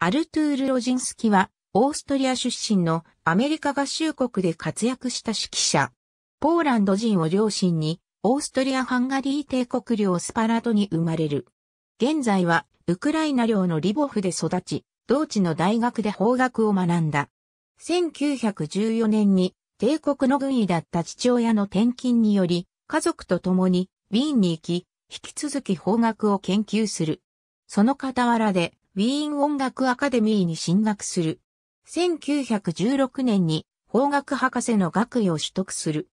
アルトゥール・ロジンスキは、オーストリア出身のアメリカ合衆国で活躍した指揮者。ポーランド人を両親に、オーストリア・ハンガリー帝国領スパラトに生まれる。現在は、ウクライナ領のリボフで育ち、同地の大学で法学を学んだ。1914年に、帝国の軍医だった父親の転勤により、家族と共に、ウィーンに行き、引き続き法学を研究する。その傍らで、ウィーン音楽アカデミーに進学する。1916年に法学博士の学位を取得する。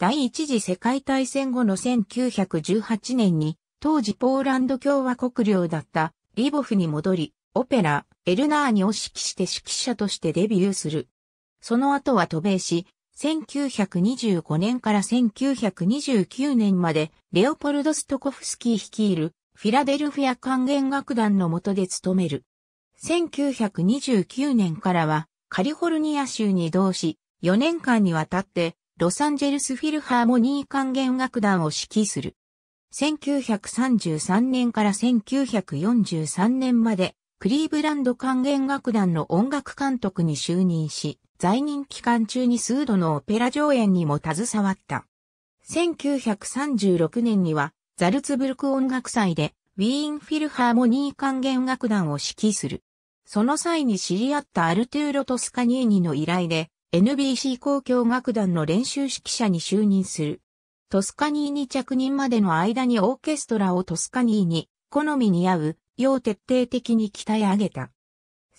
第一次世界大戦後の1918年に、当時ポーランド共和国領だったリボフに戻り、オペラ、エルナーニを指揮して指揮者としてデビューする。その後は渡米し、1925年から1929年まで、レオポルド・ストコフスキー率いるフィラデルフィア管弦楽団の下で務める。1929年からはカリフォルニア州に移動し、4年間にわたってロサンゼルスフィルハーモニー管弦楽団を指揮する。1933年から1943年までクリーブランド管弦楽団の音楽監督に就任し、在任期間中に数度のオペラ上演にも携わった。1936年にはザルツブルク音楽祭でウィーンフィルハーモニー管弦楽団を指揮する。その際に知り合ったアルトゥーロ・トスカニーニの依頼で NBC 交響楽団の練習指揮者に就任する。トスカニーニ着任までの間にオーケストラをトスカニーニ、好みに合う、よう徹底的に鍛え上げた。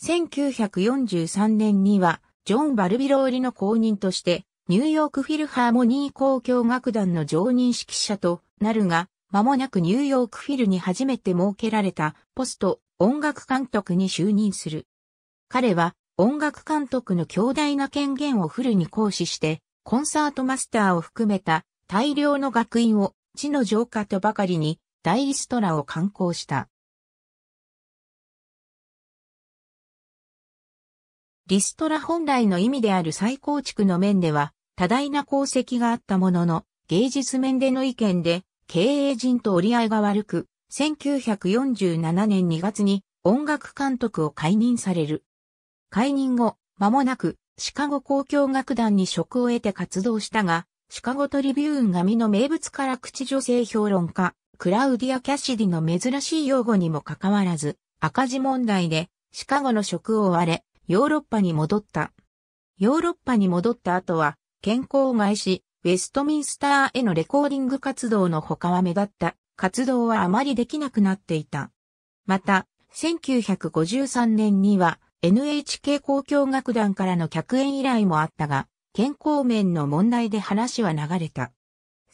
1943年には、ジョン・バルビローリの公認として、ニューヨークフィルハーモニー交響楽団の常任指揮者となるが、間もなくニューヨークフィルに初めて設けられたポスト音楽監督に就任する。彼は音楽監督の強大な権限をフルに行使して、コンサートマスターを含めた大量の学院を地の浄化とばかりに大リストラを刊行した。リストラ本来の意味である再構築の面では多大な功績があったものの芸術面での意見で経営陣と折り合いが悪く、1947年2月に音楽監督を解任される。解任後、間もなくシカゴ交響楽団に職を得て活動したが、シカゴトリビューン紙の名物から口女性評論家、クラウディア・キャシディの珍しい用語にもかかわらず、赤字問題でシカゴの職を追われ、ヨーロッパに戻った。ヨーロッパに戻った後は、健康を害し、ウェストミンスターへのレコーディング活動の他は目立った活動はあまりできなくなっていた。また、1953年には NHK 交響楽団からの客演依頼もあったが、健康面の問題で話は流れた。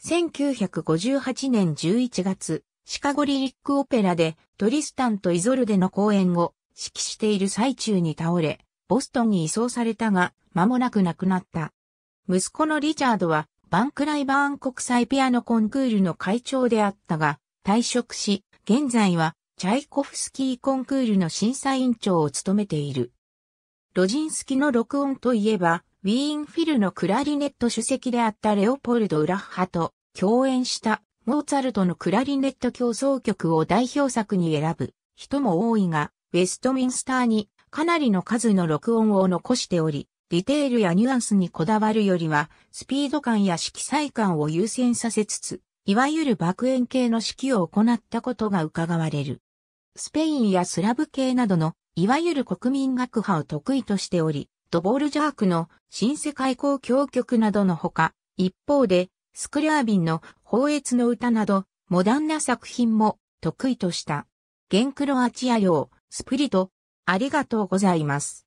1958年11月、シカゴリリックオペラでトリスタンとイゾルデの公演を指揮している最中に倒れ、ボストンに移送されたが、間もなく亡くなった。息子のリチャードはバンクライバーン国際ピアノコンクールの会長であったが、退職し、現在はチャイコフスキーコンクールの審査委員長を務めている。ロジンスキの録音といえば、ウィーンフィルのクラリネット主席であったレオポルド・ウラッハと共演したモーツァルトのクラリネット競争曲を代表作に選ぶ人も多いが、ウェストミンスターにかなりの数の録音を残しており、ディテールやニュアンスにこだわるよりは、スピード感や色彩感を優先させつつ、いわゆる爆炎系の指揮を行ったことが伺われる。スペインやスラブ系などの、いわゆる国民楽派を得意としており、ドボルジャークの新世界交響曲などのほか、一方で、スクラービンの放越の歌など、モダンな作品も得意とした。ゲンクロアチア用、スプリト、ありがとうございます。